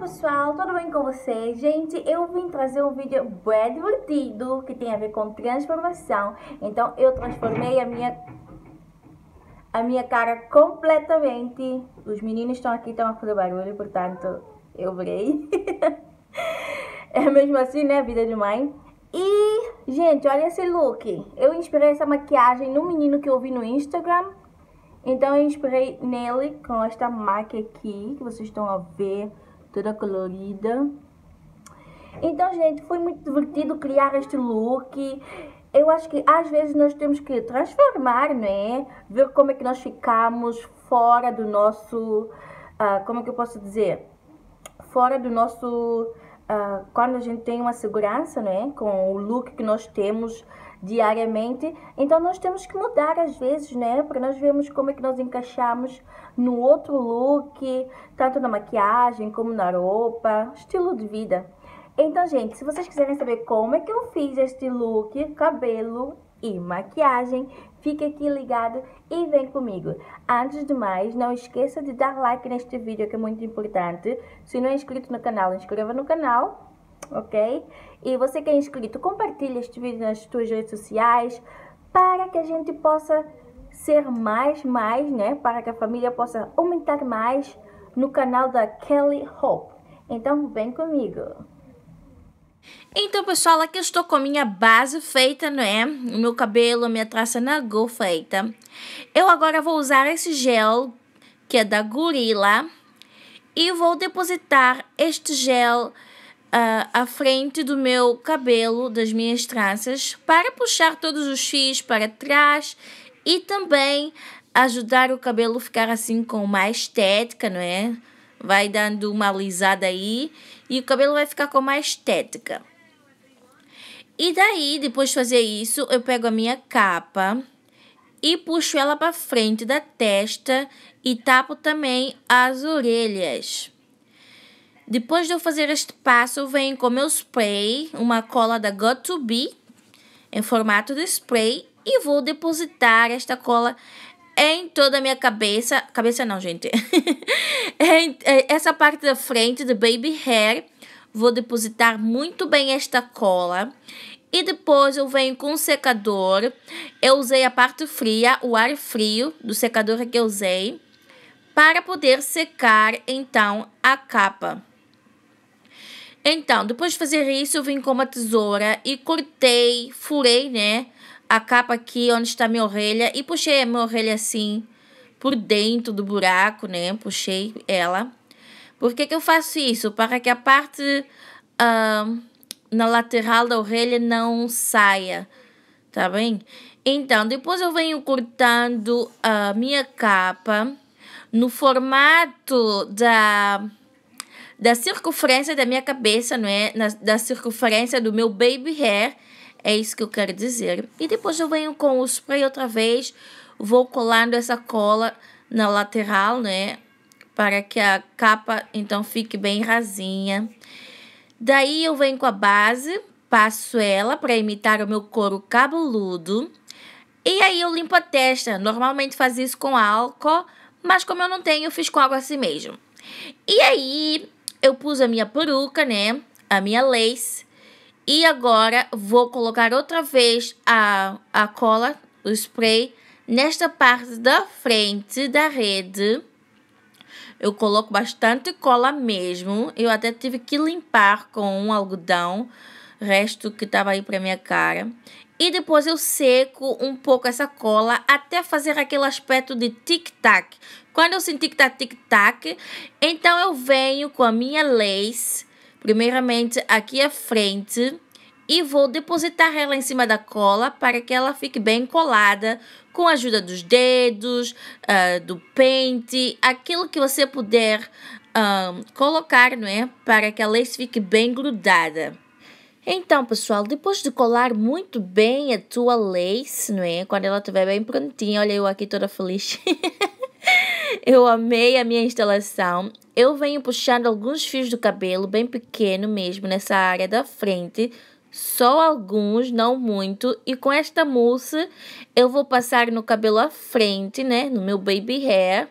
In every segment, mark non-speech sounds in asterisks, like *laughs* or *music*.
pessoal, tudo bem com vocês? Gente, eu vim trazer um vídeo bem divertido que tem a ver com transformação. Então eu transformei a minha a minha cara completamente. Os meninos estão aqui, estão a fazer barulho, portanto eu virei. *laughs* é mesmo assim, né? vida de mãe. E, gente, olha esse look. Eu inspirei essa maquiagem num menino que eu vi no Instagram. Então eu inspirei nele com esta máquina aqui, que vocês estão a ver toda colorida. Então, gente, foi muito divertido criar este look. Eu acho que às vezes nós temos que transformar, né? Ver como é que nós ficamos fora do nosso... Uh, como é que eu posso dizer? Fora do nosso... Uh, quando a gente tem uma segurança, né? Com o look que nós temos diariamente. Então nós temos que mudar às vezes, né? Para nós vermos como é que nós encaixamos no outro look, tanto na maquiagem como na roupa, estilo de vida. Então, gente, se vocês quiserem saber como é que eu fiz este look, cabelo e maquiagem, fique aqui ligado e vem comigo. Antes de mais, não esqueça de dar like neste vídeo que é muito importante. Se não é inscrito no canal, inscreva no canal ok? E você que é inscrito, compartilha este vídeo nas suas redes sociais para que a gente possa ser mais, mais, né? Para que a família possa aumentar mais no canal da Kelly Hope. Então, vem comigo! Então, pessoal, aqui eu estou com a minha base feita, né? O meu cabelo, a minha traça na Go feita. Eu agora vou usar esse gel, que é da Gorilla, e vou depositar este gel uh, à frente do meu cabelo, das minhas tranças, para puxar todos os fios para trás e também ajudar o cabelo a ficar assim com mais estética, não é? Vai dando uma alisada aí e o cabelo vai ficar com mais estética. E daí, depois de fazer isso, eu pego a minha capa e puxo ela para frente da testa e tapo também as orelhas. Depois de eu fazer este passo, eu venho com meu spray, uma cola da Got To Be, em formato de spray, e vou depositar esta cola em toda a minha cabeça. Cabeça não, gente. *laughs* É, essa parte da frente do baby hair. Vou depositar muito bem esta cola. E depois eu venho com o secador. Eu usei a parte fria, o ar frio do secador que eu usei. Para poder secar, então, a capa. Então, depois de fazer isso, eu vim com uma tesoura e cortei, furei, né? A capa aqui onde está minha orelha e puxei a minha orelha assim por dentro do buraco, né? Puxei ela. Por que, que eu faço isso? Para que a parte uh, na lateral da orelha não saia, tá bem? Então, depois eu venho cortando a minha capa no formato da da circunferência da minha cabeça, não é? Na, da circunferência do meu baby hair. É isso que eu quero dizer. E depois eu venho com o spray outra vez, vou colando essa cola na lateral, né? Para que a capa então fique bem rasinha. Daí eu venho com a base, passo ela para imitar o meu couro cabeludo. E aí eu limpo a testa. Normalmente faz isso com álcool, mas como eu não tenho, eu fiz com água assim mesmo. E aí eu pus a minha peruca, né? A minha lace. E agora vou colocar outra vez a, a cola, o spray, nesta parte da frente da rede. Eu coloco bastante cola mesmo. Eu até tive que limpar com um algodão, resto que estava aí para minha cara. E depois eu seco um pouco essa cola até fazer aquele aspecto de tic-tac. Quando eu sentir que tá tic-tac, então eu venho com a minha lace, primeiramente aqui à frente, e vou depositar ela em cima da cola para que ela fique bem colada com a ajuda dos dedos, uh, do pente, aquilo que você puder um, ah, colocar, não é? Para que a lace fique bem grudada. Então, pessoal, depois de colar muito bem a tua lace, não é? Quando ela estiver bem prontinha, olha eu aqui toda feliz. *laughs* eu amei a minha instalação. Eu venho puxando alguns fios do cabelo, bem pequeno mesmo, nessa área da frente. Só alguns, não muito. E com esta mousse, eu vou passar no cabelo à frente, né? No meu baby hair.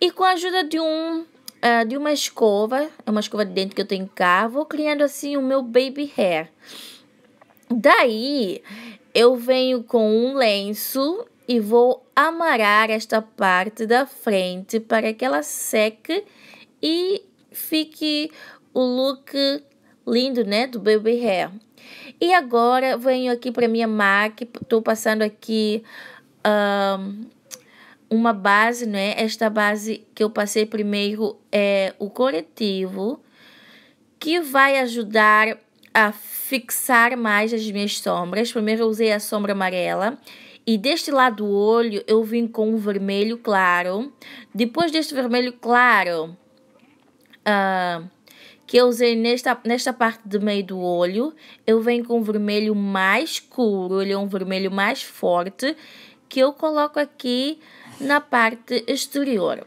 E com a ajuda de um uh, de uma escova, é uma escova de dente que eu tenho cá, vou criando assim o meu baby hair. Daí eu venho com um lenço e vou amarrar esta parte da frente para que ela seque e fique o look lindo, né, do baby hair. E agora venho aqui para minha MAC, estou passando aqui um, uma base, né? Esta base que eu passei primeiro é o coletivo que vai ajudar a fixar mais as minhas sombras. Primeiro eu usei a sombra amarela e deste lado do olho eu vim com um vermelho claro. Depois deste vermelho claro, uh, que eu usei nesta, nesta parte do meio do olho, eu venho com um vermelho mais escuro, ele é um vermelho mais forte, que eu coloco aqui na parte exterior.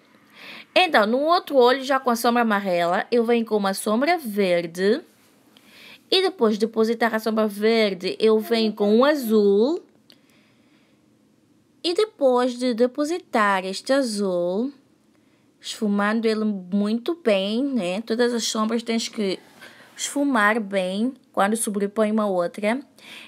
Então, no outro olho, já com a sombra amarela, eu venho com uma sombra verde. E depois de depositar a sombra verde, eu venho com um azul. E depois de depositar este azul, esfumando ele muito bem, né? Todas as sombras tens que esfumar bem quando sobrepõe uma outra.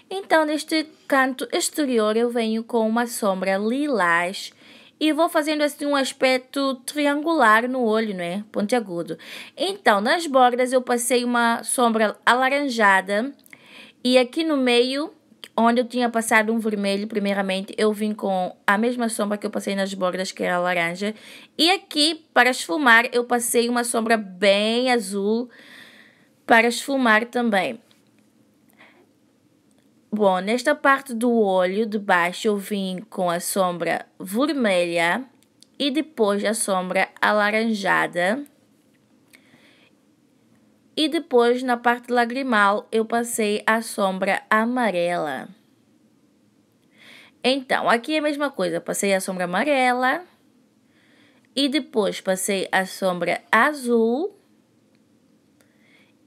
Então, neste canto exterior, eu venho com uma sombra lilás e vou fazendo assim um aspecto triangular no olho, não né? Pontiagudo. Então, nas bordas eu passei uma sombra alaranjada e aqui no meio, onde eu tinha passado um vermelho primeiramente, eu vim com a mesma sombra que eu passei nas bordas, que era laranja. E aqui, para esfumar, eu passei uma sombra bem azul para esfumar também. Bom, nesta parte do olho de baixo eu vim com a sombra vermelha e depois a sombra alaranjada. E depois na parte lagrimal eu passei a sombra amarela. Então, aqui é a mesma coisa, passei a sombra amarela e depois passei a sombra azul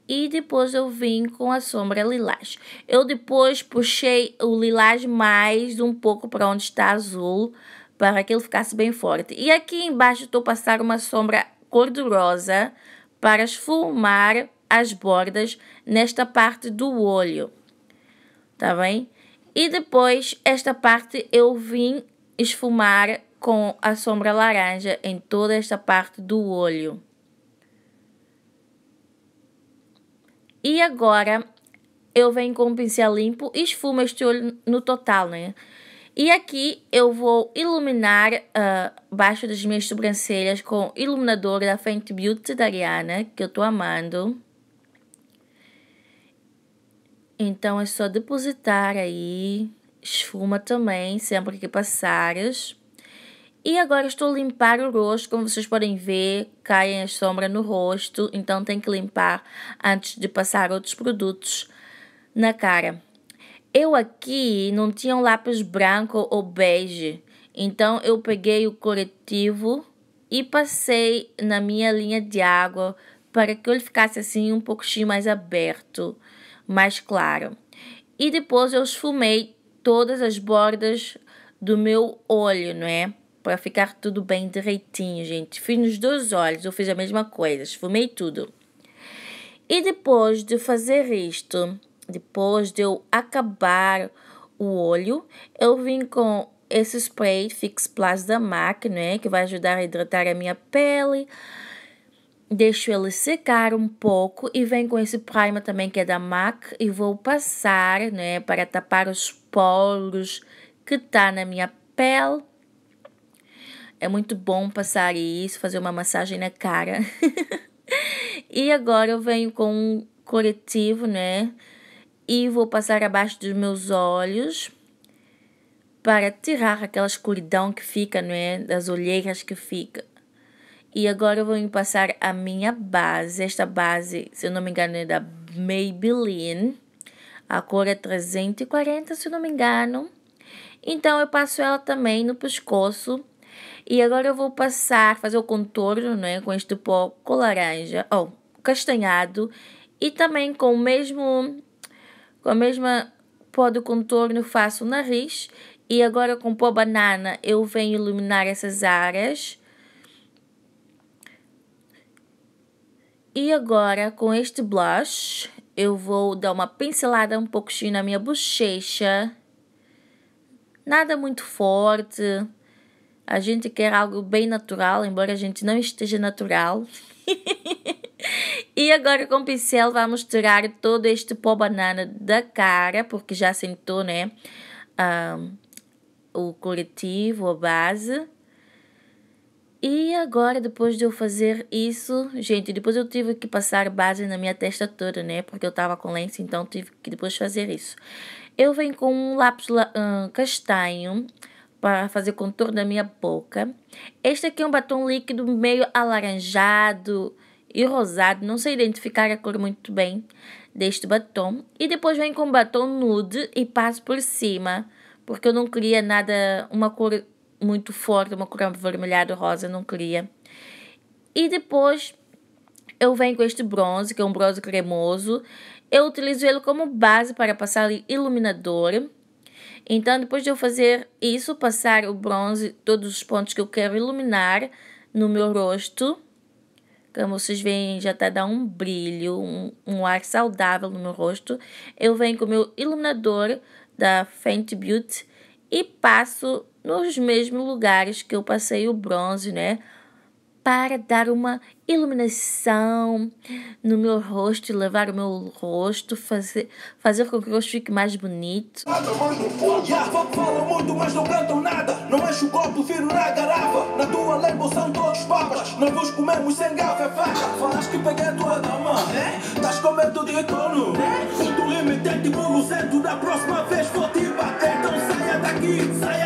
e depois eu vim com a sombra lilás. Eu depois puxei o lilás mais um pouco para onde está azul, para que ele ficasse bem forte. E aqui embaixo estou passando uma sombra cordurosa para esfumar as bordas nesta parte do olho, tá bem? E depois esta parte eu vim esfumar com a sombra laranja em toda esta parte do olho. E agora eu venho com um pincel limpo e esfumo este olho no total, né? E aqui eu vou iluminar uh, baixo das minhas sobrancelhas com o iluminador da Fenty Beauty da Ariana, que eu tô amando. Então é só depositar aí, esfuma também sempre que passares. E agora estou a limpar o rosto, como vocês podem ver, caem as sombras no rosto, então tem que limpar antes de passar outros produtos na cara. Eu aqui não tinha um lápis branco ou bege, então eu peguei o corretivo e passei na minha linha de água para que ele ficasse assim um pouquinho mais aberto, mais claro. E depois eu esfumei todas as bordas do meu olho, não é? para ficar tudo bem direitinho, gente. Fiz nos dois olhos, eu fiz a mesma coisa, esfumei tudo. E depois de fazer isto, depois de eu acabar o olho, eu vim com esse spray Fix Plus da MAC, né, que vai ajudar a hidratar a minha pele. Deixo ele secar um pouco e vem com esse primer também que é da MAC e vou passar, né, para tapar os poros que tá na minha pele. É muito bom passar isso, fazer uma massagem na cara. *laughs* e agora eu venho com um corretivo, né? E vou passar abaixo dos meus olhos para tirar aquela escuridão que fica, né? Das olheiras que fica. E agora eu vou passar a minha base. Esta base, se eu não me engano, é da Maybelline. A cor é 340, se eu não me engano. Então eu passo ela também no pescoço e agora eu vou passar, fazer o contorno, né, com este pó com laranja, ou oh, castanhado, e também com o mesmo, com a mesma pó do contorno faço o nariz, e agora com pó banana eu venho iluminar essas áreas. E agora com este blush eu vou dar uma pincelada um pouquinho na minha bochecha. Nada muito forte a gente quer algo bem natural, embora a gente não esteja natural. *laughs* e agora com o pincel vamos tirar todo este pó banana da cara, porque já sentou, né? Um, o coletivo a base. E agora, depois de eu fazer isso, gente, depois eu tive que passar base na minha testa toda, né? Porque eu tava com lenço, então tive que depois fazer isso. Eu venho com um lápis hum, castanho para fazer contorno da minha boca. Este aqui é um batom líquido meio alaranjado e rosado, não sei identificar a cor muito bem deste batom. E depois venho com batom nude e passo por cima, porque eu não queria nada, uma cor muito forte, uma cor avermelhada rosa, não queria. E depois eu venho com este bronze, que é um bronze cremoso. Eu utilizo ele como base para passar iluminador. Então, depois de eu fazer isso, passar o bronze, todos os pontos que eu quero iluminar no meu rosto. Como vocês veem, já está dando um brilho, um, um ar saudável no meu rosto. Eu venho com o meu iluminador da Fenty Beauty e passo nos mesmos lugares que eu passei o bronze, né? para dar uma iluminação no meu rosto, levar o meu rosto, fazer, fazer com que o rosto fique mais bonito. Nada, mano, yeah, fala muito, mas não cantam nada. Não enche o copo, viro na garrafa. Na tua label são todos papas. Não vos comemos sem garfo, é faca. Falas que peguei a tua dama, né? Estás com medo de retorno, né? O teu limite é tipo centro. Da próxima vez vou te bater, então saia daqui, saia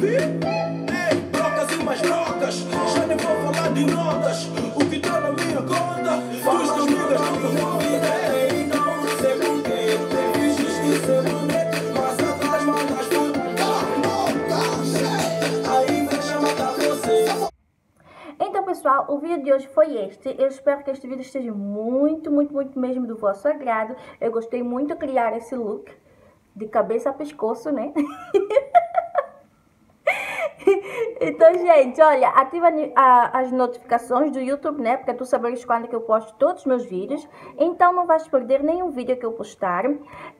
Ei, trocas e mais trocas, já nem vou falar de notas. O que tá na minha conta, é, então, então, pessoal, o vídeo de hoje foi este. Eu espero que este vídeo esteja muito, muito, muito mesmo do vosso agrado. Eu gostei muito de criar esse look de cabeça a pescoço, né? *laughs* *laughs* então, gente, olha, ativa as notificações do YouTube, né? Porque tu saberes quando é que eu posto todos os meus vídeos. Então, não vais perder nenhum vídeo que eu postar.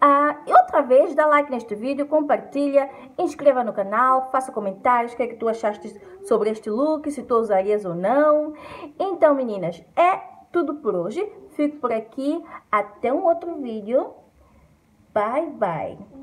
Ah, e outra vez, dá like neste vídeo, compartilha, inscreva no canal, faça comentários, o que é que tu achaste sobre este look, se tu usarias ou não. Então, meninas, é tudo por hoje. Fico por aqui. Até um outro vídeo. Bye, bye. bye.